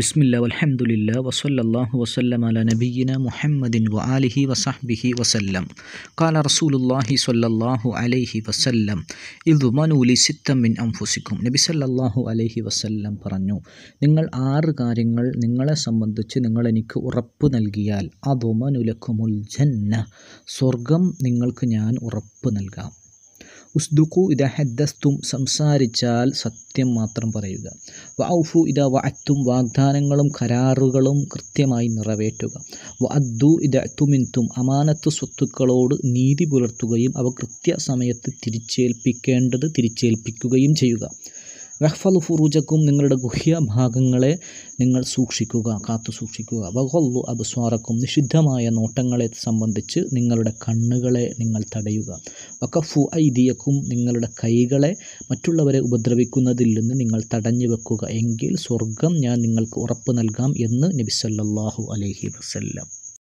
ബിസ്മില്ല അലഹമുല്ല വസല്ലാഹു വസ്ലം അല നബീന മുഹമ്മദിൻ വ വസഹ്ബിഹി വസല്ലം കാല റസൂലുല്ലാഹി സ്വല്ലല്ലാഹു അലൈഹി വസല്ലം ഇതു മനുലി മിൻ അംഫുസിക്കും നബി സല്ലല്ലാഹു അലൈഹി വസല്ലം പറഞ്ഞു നിങ്ങൾ ആറ് കാര്യങ്ങൾ നിങ്ങളെ സംബന്ധിച്ച് നിങ്ങൾ എനിക്ക് ഉറപ്പ് നൽകിയാൽ അതു മനുലക്കുമുൽ ജന്ന സ്വർഗം നിങ്ങൾക്ക് ഞാൻ ഉറപ്പ് നൽകാം ഉസ്ദുഖു ഇത ഹദ്ദസ്തും സംസാരിച്ചാൽ സത്യം മാത്രം പറയുക ഔഫു ഇത വഅത്തും വാഗ്ദാനങ്ങളും കരാറുകളും കൃത്യമായി നിറവേറ്റുക വഅദ്ദു ഇത തുമിൻതും അമാനത്ത് സ്വത്തുക്കളോട് നീതി പുലർത്തുകയും അവ കൃത്യസമയത്ത് തിരിച്ചേൽപ്പിക്കേണ്ടത് തിരിച്ചേൽപ്പിക്കുകയും ചെയ്യുക റഹ്ഫലു ഫുറൂജക്കും നിങ്ങളുടെ ഗുഹ്യ ഭാഗങ്ങളെ നിങ്ങൾ സൂക്ഷിക്കുക കാത്തു സൂക്ഷിക്കുക വഹല്ലു സ്വാറക്കും നിഷിദ്ധമായ നോട്ടങ്ങളെ സംബന്ധിച്ച് നിങ്ങളുടെ കണ്ണുകളെ നിങ്ങൾ തടയുക വഖഫു ഐദിയക്കും നിങ്ങളുടെ കൈകളെ മറ്റുള്ളവരെ ഉപദ്രവിക്കുന്നതിൽ നിന്ന് നിങ്ങൾ തടഞ്ഞു വെക്കുക എങ്കിൽ സ്വർഗം ഞാൻ നിങ്ങൾക്ക് ഉറപ്പ് നൽകാം എന്ന് നബിസല്ലാഹു അലഹി വസ്ല്ലാം